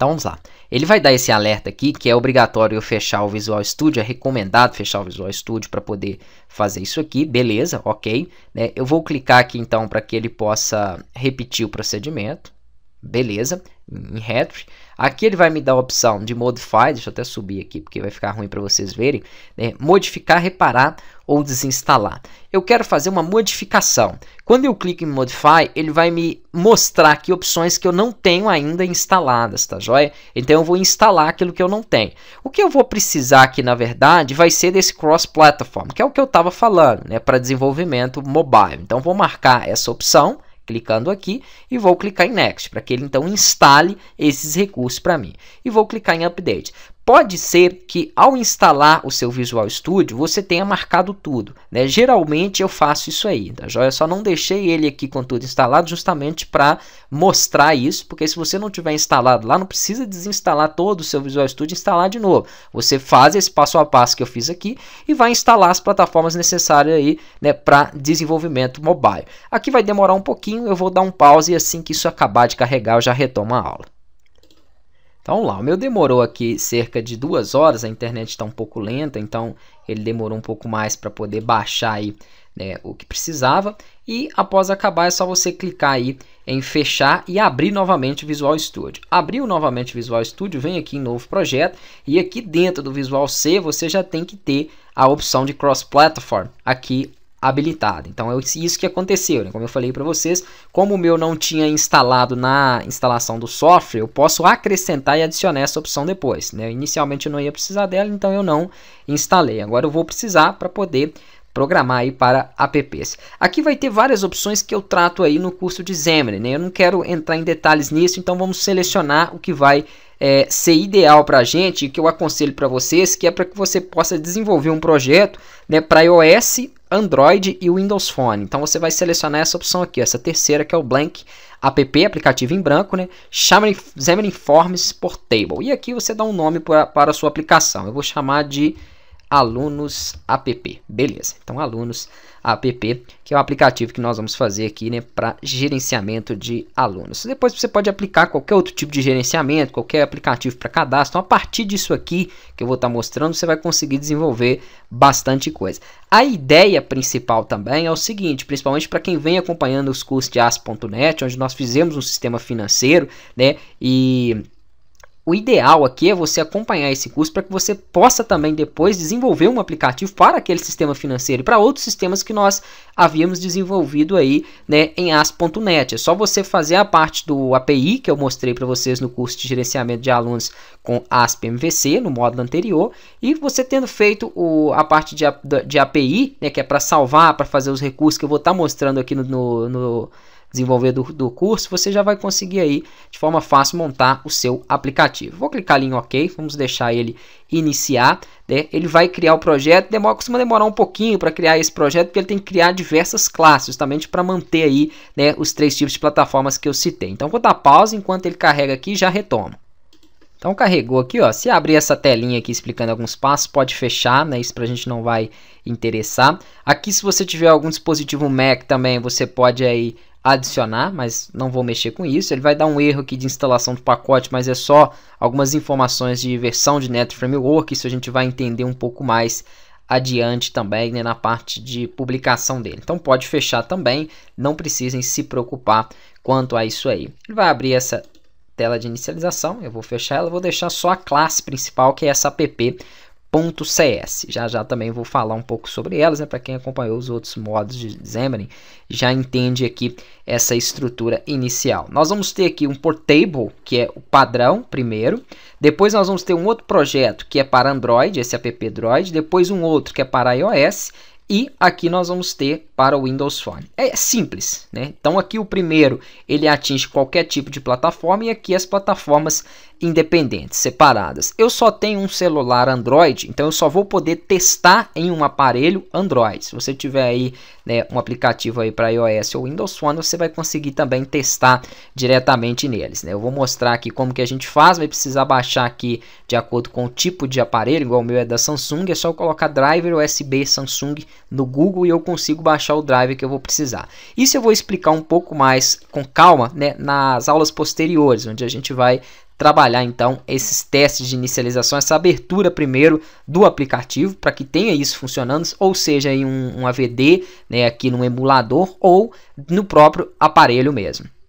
Então vamos lá. Ele vai dar esse alerta aqui que é obrigatório eu fechar o Visual Studio, é recomendado fechar o Visual Studio para poder fazer isso aqui, beleza, ok. Né? Eu vou clicar aqui então para que ele possa repetir o procedimento. Beleza, em Hatch. Aqui ele vai me dar a opção de Modify, deixa eu até subir aqui porque vai ficar ruim para vocês verem. Né? Modificar, reparar ou desinstalar. Eu quero fazer uma modificação. Quando eu clico em Modify, ele vai me mostrar aqui opções que eu não tenho ainda instaladas, tá joia? Então eu vou instalar aquilo que eu não tenho. O que eu vou precisar aqui, na verdade, vai ser desse cross-platform, que é o que eu estava falando, né? Para desenvolvimento mobile. Então vou marcar essa opção clicando aqui e vou clicar em Next, para que ele então instale esses recursos para mim. E vou clicar em Update. Pode ser que ao instalar o seu Visual Studio você tenha marcado tudo. Né? Geralmente eu faço isso aí, tá joia? Só não deixei ele aqui com tudo instalado justamente para mostrar isso, porque se você não tiver instalado lá, não precisa desinstalar todo o seu Visual Studio e instalar de novo. Você faz esse passo a passo que eu fiz aqui e vai instalar as plataformas necessárias aí né, para desenvolvimento mobile. Aqui vai demorar um pouquinho, eu vou dar um pause e assim que isso acabar de carregar eu já retomo a aula. Então lá, o meu demorou aqui cerca de duas horas, a internet está um pouco lenta, então ele demorou um pouco mais para poder baixar aí né, o que precisava. E após acabar é só você clicar aí em fechar e abrir novamente o Visual Studio. Abriu novamente o Visual Studio, vem aqui em novo projeto e aqui dentro do Visual C você já tem que ter a opção de cross-platform aqui habilitada. Então é isso que aconteceu, né? como eu falei para vocês, como o meu não tinha instalado na instalação do software, eu posso acrescentar e adicionar essa opção depois. Né? Inicialmente eu não ia precisar dela, então eu não instalei. Agora eu vou precisar para poder programar aí para apps. Aqui vai ter várias opções que eu trato aí no curso de Xamarin, né? Eu não quero entrar em detalhes nisso, então vamos selecionar o que vai é, ser ideal para a gente, que eu aconselho para vocês, que é para que você possa desenvolver um projeto né, para iOS Android e Windows Phone. Então você vai selecionar essa opção aqui, essa terceira que é o Blank App, aplicativo em branco, né? Xamarin Forms Portable. E aqui você dá um nome pra, para a sua aplicação. Eu vou chamar de alunos app. Beleza, então alunos app, que é o aplicativo que nós vamos fazer aqui né, para gerenciamento de alunos. Depois você pode aplicar qualquer outro tipo de gerenciamento, qualquer aplicativo para cadastro. Então, a partir disso aqui que eu vou estar tá mostrando, você vai conseguir desenvolver bastante coisa. A ideia principal também é o seguinte, principalmente para quem vem acompanhando os cursos de as.net, onde nós fizemos um sistema financeiro, né, e o ideal aqui é você acompanhar esse curso para que você possa também depois desenvolver um aplicativo para aquele sistema financeiro e para outros sistemas que nós havíamos desenvolvido aí né, em as.net. É só você fazer a parte do API que eu mostrei para vocês no curso de gerenciamento de alunos com ASP-MVC no módulo anterior e você tendo feito o, a parte de, de API, né, que é para salvar, para fazer os recursos que eu vou estar tá mostrando aqui no, no, no desenvolver do, do curso, você já vai conseguir aí de forma fácil montar o seu aplicativo. Vou clicar ali em OK, vamos deixar ele iniciar, né? ele vai criar o projeto, demora, costuma demorar um pouquinho para criar esse projeto, porque ele tem que criar diversas classes, justamente para manter aí né, os três tipos de plataformas que eu citei. Então vou dar pausa enquanto ele carrega aqui já retomo. Então carregou aqui, ó. Se abrir essa telinha aqui explicando alguns passos, pode fechar, né? Isso para a gente não vai interessar. Aqui se você tiver algum dispositivo Mac também, você pode aí adicionar, mas não vou mexer com isso. Ele vai dar um erro aqui de instalação do pacote, mas é só algumas informações de versão de Net Framework, isso a gente vai entender um pouco mais adiante também né, na parte de publicação dele. Então pode fechar também, não precisem se preocupar quanto a isso aí. Ele vai abrir essa tela de inicialização, eu vou fechar ela, vou deixar só a classe principal que é essa app .cs. Já já também vou falar um pouco sobre elas, né? Para quem acompanhou os outros modos de Xamarin, já entende aqui essa estrutura inicial. Nós vamos ter aqui um portable, que é o padrão primeiro. Depois nós vamos ter um outro projeto que é para Android, esse app android depois um outro que é para iOS e aqui nós vamos ter para o Windows Phone. É simples, né? Então aqui o primeiro ele atinge qualquer tipo de plataforma e aqui as plataformas independentes, separadas. Eu só tenho um celular Android, então eu só vou poder testar em um aparelho Android. Se você tiver aí né, um aplicativo aí para iOS ou Windows Phone, você vai conseguir também testar diretamente neles. Né? Eu vou mostrar aqui como que a gente faz, vai precisar baixar aqui de acordo com o tipo de aparelho, igual o meu é da Samsung, é só colocar driver USB Samsung no Google e eu consigo baixar o driver que eu vou precisar. Isso eu vou explicar um pouco mais com calma né, nas aulas posteriores, onde a gente vai trabalhar então esses testes de inicialização, essa abertura primeiro do aplicativo para que tenha isso funcionando, ou seja, em um, um AVD né, aqui no emulador ou no próprio aparelho mesmo.